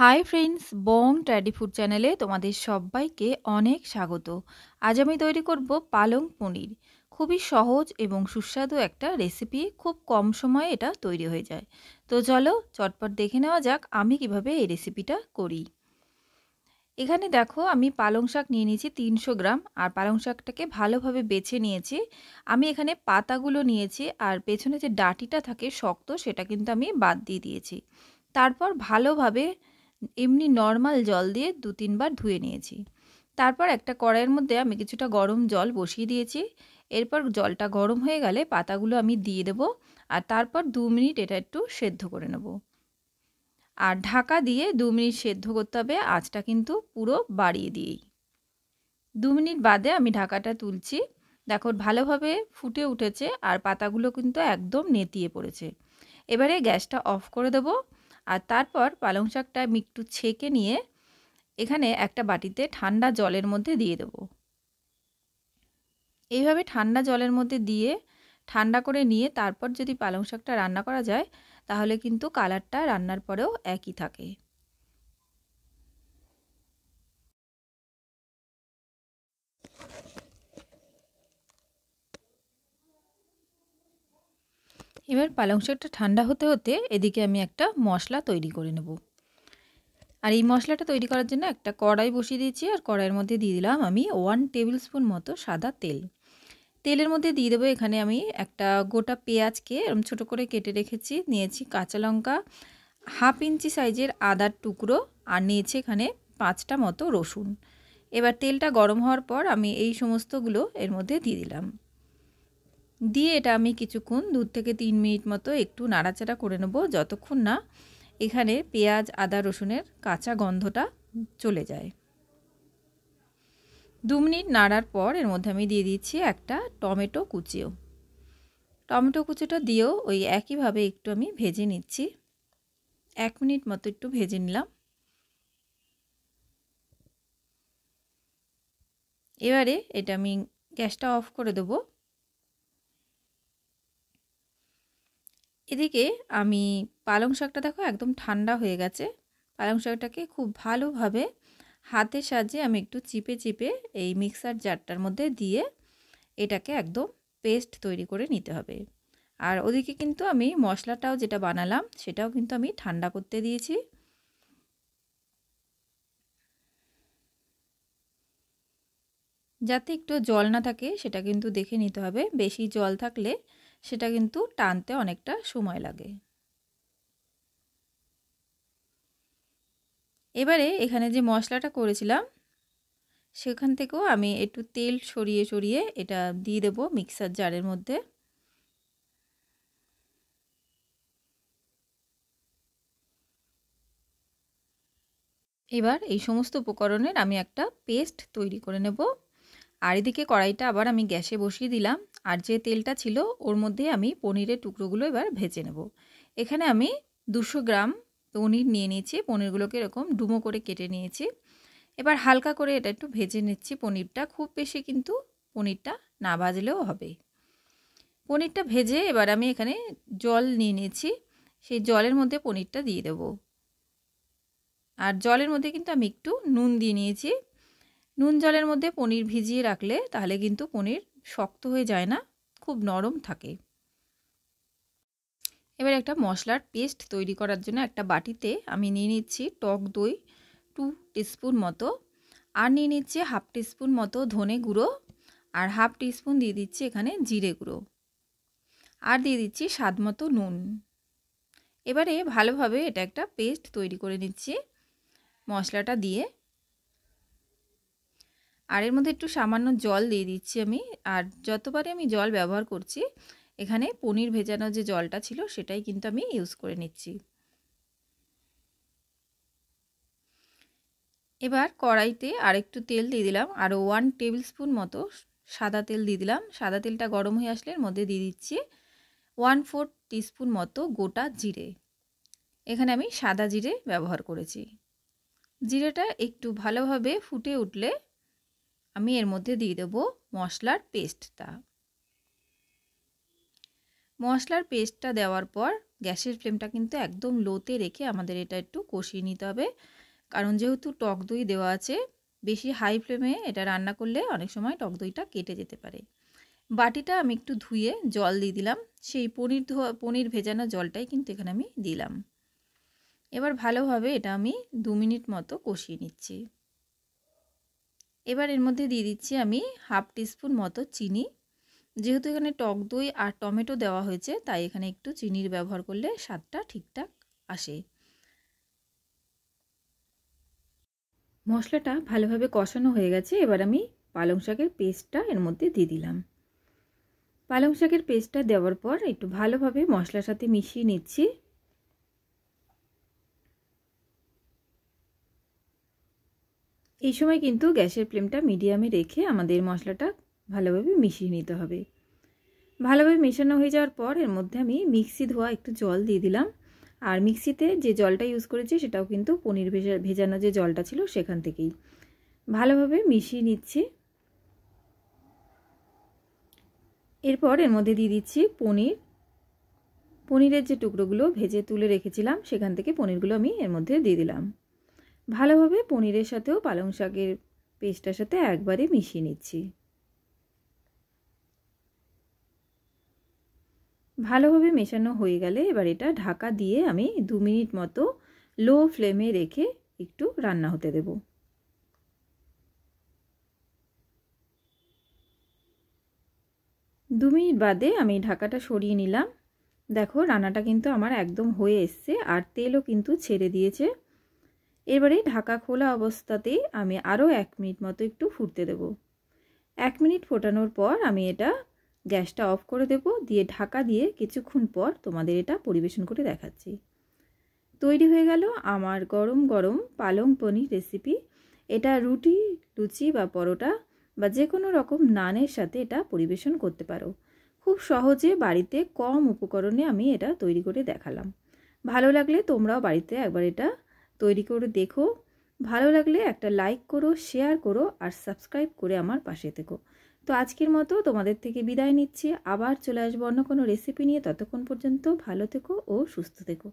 high friends Bong tradi food চ্যানেলে তোমাদের সবাইকে অনেক স্বাগত আজ আমি তৈরি করব পালং পনির খুবই সহজ এবং সুস্বাদু একটা রেসিপি খুব কম সময়ে এটা তৈরি হয়ে যায় তো চলো চটপট দেখে নেওয়া যাক আমি কিভাবে এই রেসিপিটা করি এখানে দেখো আমি পালং শাক নিয়ে নিয়েছি তিনশো গ্রাম আর পালং শাকটাকে ভালোভাবে বেছে নিয়েছি আমি এখানে পাতাগুলো নিয়েছি আর পেছনে যে ডাটিটা থাকে শক্ত সেটা কিন্তু আমি বাদ দিয়ে দিয়েছি তারপর ভালোভাবে এমনি নর্মাল জল দিয়ে দু তিনবার ধুয়ে নিয়েছি তারপর একটা কড়াইয়ের মধ্যে আমি কিছুটা গরম জল বসিয়ে দিয়েছি এরপর জলটা গরম হয়ে গেলে পাতাগুলো আমি দিয়ে দেব আর তারপর দু মিনিট এটা একটু সেদ্ধ করে নেব আর ঢাকা দিয়ে দু মিনিট সেদ্ধ করতে হবে আঁচটা কিন্তু পুরো বাড়িয়ে দিয়েই দু মিনিট বাদে আমি ঢাকাটা তুলছি দেখো ভালোভাবে ফুটে উঠেছে আর পাতাগুলো কিন্তু একদম নেতিয়ে পড়েছে এবারে গ্যাসটা অফ করে দেবো আর তারপর পালং শাকটা আমি একটু ছেঁকে নিয়ে এখানে একটা বাটিতে ঠান্ডা জলের মধ্যে দিয়ে দেব এইভাবে ঠান্ডা জলের মধ্যে দিয়ে ঠান্ডা করে নিয়ে তারপর যদি পালং শাকটা রান্না করা যায় তাহলে কিন্তু কালারটা রান্নার পরেও একই থাকে এবার পালং শাকটা ঠান্ডা হতে হতে এদিকে আমি একটা মশলা তৈরি করে নেব আর এই মশলাটা তৈরি করার জন্য একটা কড়াই বসিয়ে দিয়েছি আর কড়াইয়ের মধ্যে দিয়ে দিলাম আমি ওয়ান টেবিল স্পুন মতো সাদা তেল তেলের মধ্যে দিয়ে দেবো এখানে আমি একটা গোটা পেঁয়াজকে এরম ছোটো করে কেটে রেখেছি নিয়েছি কাঁচা লঙ্কা হাফ ইঞ্চি সাইজের আদার টুকরো আর নিয়েছি এখানে পাঁচটা মতো রসুন এবার তেলটা গরম হওয়ার পর আমি এই সমস্তগুলো এর মধ্যে দিয়ে দিলাম দিয়ে এটা আমি কিছুক্ষণ দু থেকে তিন মিনিট মতো একটু নাড়াচাড়া করে নেব যতক্ষণ না এখানে পেঁয়াজ আদা রসুনের কাঁচা গন্ধটা চলে যায় দু মিনিট নাড়ার পর এর মধ্যে আমি দিয়ে দিচ্ছি একটা টমেটো কুচিও টমেটো কুচিটা দিয়েও ওই একইভাবে একটু আমি ভেজে নিচ্ছি এক মিনিট মতো একটু ভেজে নিলাম এবারে এটা আমি গ্যাসটা অফ করে দেবো এদিকে আমি পালং শাকটা দেখো একদম ঠান্ডা হয়ে গেছে পালং শাকটাকে খুব ভালোভাবে হাতের সাহায্যে আমি একটু চিপে চিপে এই মিক্সার জারটার মধ্যে দিয়ে এটাকে একদম পেস্ট তৈরি করে নিতে হবে আর ওদিকে কিন্তু আমি মশলাটাও যেটা বানালাম সেটাও কিন্তু আমি ঠান্ডা করতে দিয়েছি যাতে একটু জল না থাকে সেটা কিন্তু দেখে নিতে হবে বেশি জল থাকলে সেটা কিন্তু টানতে অনেকটা সময় লাগে এবারে এখানে যে মশলাটা করেছিলাম সেখান থেকেও আমি একটু তেল সরিয়ে সরিয়ে এটা দিয়ে দেব মিক্সার জারের মধ্যে এবার এই সমস্ত উপকরণের আমি একটা পেস্ট তৈরি করে নেবো আর এদিকে কড়াইটা আবার আমি গ্যাসে বসিয়ে দিলাম আর যে তেলটা ছিল ওর মধ্যে আমি পনিরের টুকরোগুলো এবার ভেজে নেব এখানে আমি দুশো গ্রাম পনির নিয়ে নিয়েছি পনিরগুলোকে এরকম ডুমো করে কেটে নিয়েছি এবার হালকা করে এটা একটু ভেজে নিচ্ছি পনিরটা খুব বেশি কিন্তু পনিরটা না ভাজলেও হবে পনিরটা ভেজে এবার আমি এখানে জল নিয়ে নিয়েছি সেই জলের মধ্যে পনিরটা দিয়ে দেব আর জলের মধ্যে কিন্তু আমি একটু নুন দিয়ে নিয়েছি নুন জলের মধ্যে পনির ভিজিয়ে রাখলে তাহলে কিন্তু পনির শক্ত হয়ে যায় না খুব নরম থাকে এবার একটা মশলার পেস্ট তৈরি করার জন্য একটা বাটিতে আমি নিয়ে নিচ্ছি টক দই টু টিস্পুন মতো আর নিয়ে নিচ্ছি হাফ টিস্পুন মতো ধনে গুঁড়ো আর হাফ টিস্পুন দিয়ে দিচ্ছি এখানে জিরে গুঁড়ো আর দিয়ে দিচ্ছি স্বাদ মতো নুন এবারে ভালোভাবে এটা একটা পেস্ট তৈরি করে নিচ্ছি মশলাটা দিয়ে আর এর মধ্যে একটু সামান্য জল দিয়ে দিচ্ছি আমি আর যতবারই আমি জল ব্যবহার করছি এখানে পনির ভেজানো যে জলটা ছিল সেটাই কিন্তু আমি ইউজ করে নিচ্ছি এবার কড়াইতে আরেকটু তেল দিয়ে দিলাম আর ওয়ান টেবিল স্পুন মতো সাদা তেল দিয়ে দিলাম সাদা তেলটা গরম হয়ে আসলে এর মধ্যে দিয়ে দিচ্ছি ওয়ান ফোর টিস্পুন মতো গোটা জিরে এখানে আমি সাদা জিরে ব্যবহার করেছি জিরেটা একটু ভালোভাবে ফুটে উঠলে আমি এর মধ্যে দিয়ে দেবো মশলার পেস্টটা মশলার পেস্টটা দেওয়ার পর গ্যাসের ফ্লেমটা কিন্তু একদম লোতে রেখে আমাদের এটা একটু কষিয়ে নিতে হবে কারণ যেহেতু টক দই দেওয়া আছে বেশি হাই ফ্লেমে এটা রান্না করলে অনেক সময় টক দইটা কেটে যেতে পারে বাটিটা আমি একটু ধুয়ে জল দিয়ে দিলাম সেই পনির ধোয়া পনির ভেজানো জলটাই কিন্তু এখানে আমি দিলাম এবার ভালোভাবে এটা আমি দু মিনিট মতো কষিয়ে নিচ্ছি এবার এর মধ্যে দিয়ে দিচ্ছি আমি হাফ টিস্পুন মতো চিনি যেহেতু এখানে টক দই আর টমেটো দেওয়া হয়েছে তাই এখানে একটু চিনির ব্যবহার করলে স্বাদটা ঠিকঠাক আসে মশলাটা ভালোভাবে কষানো হয়ে গেছে এবার আমি পালং শাকের পেস্টটা এর মধ্যে দিয়ে দিলাম পালং শাকের পেস্টটা দেওয়ার পর একটু ভালোভাবে মশলার সাথে মিশিয়ে নিচ্ছি এই সময় কিন্তু গ্যাসের ফ্লেমটা মিডিয়ামে রেখে আমাদের মশলাটা ভালোভাবে মিশিয়ে নিতে হবে ভালোভাবে মেশানো হয়ে যাওয়ার পর এর মধ্যে আমি মিক্সি ধোয়া একটু জল দিয়ে দিলাম আর মিক্সিতে যে জলটা ইউজ করেছি সেটাও কিন্তু পনির ভেজা ভেজানো যে জলটা ছিল সেখান থেকেই ভালোভাবে মিশিয়ে নিচ্ছি এরপর এর মধ্যে দিয়ে দিচ্ছি পনির পনিরের যে টুকরোগুলো ভেজে তুলে রেখেছিলাম সেখান থেকে পনিরগুলো আমি এর মধ্যে দিয়ে দিলাম ভালোভাবে পনিরের সাথেও পালং শাকের পেস্টটার সাথে একবারে মিশিয়ে নিচ্ছি ভালোভাবে মেশানো হয়ে গেলে এবার এটা ঢাকা দিয়ে আমি দু মিনিট মতো লো ফ্লেমে রেখে একটু রান্না হতে দেব দু মিনিট বাদে আমি ঢাকাটা সরিয়ে নিলাম দেখো রান্নাটা কিন্তু আমার একদম হয়ে এসছে আর তেলও কিন্তু ছেড়ে দিয়েছে এবারে ঢাকা খোলা অবস্থাতেই আমি আরও এক মিনিট মতো একটু ফুটতে দেব এক মিনিট ফোটানোর পর আমি এটা গ্যাসটা অফ করে দেব দিয়ে ঢাকা দিয়ে কিছুক্ষণ পর তোমাদের এটা পরিবেশন করে দেখাচ্ছি তৈরি হয়ে গেল আমার গরম গরম পালং পনির রেসিপি এটা রুটি লুচি বা পরোটা বা যে কোনো রকম নানের সাথে এটা পরিবেশন করতে পারো খুব সহজে বাড়িতে কম উপকরণে আমি এটা তৈরি করে দেখালাম ভালো লাগলে তোমরাও বাড়িতে একবার এটা তৈরি করে দেখো ভালো লাগলে একটা লাইক করো শেয়ার করো আর সাবস্ক্রাইব করে আমার পাশে থেকো তো আজকের মতো তোমাদের থেকে বিদায় নিচ্ছি আবার চলে আসবো অন্য কোনো রেসিপি নিয়ে ততক্ষণ পর্যন্ত ভালো থেকো ও সুস্থ থেকো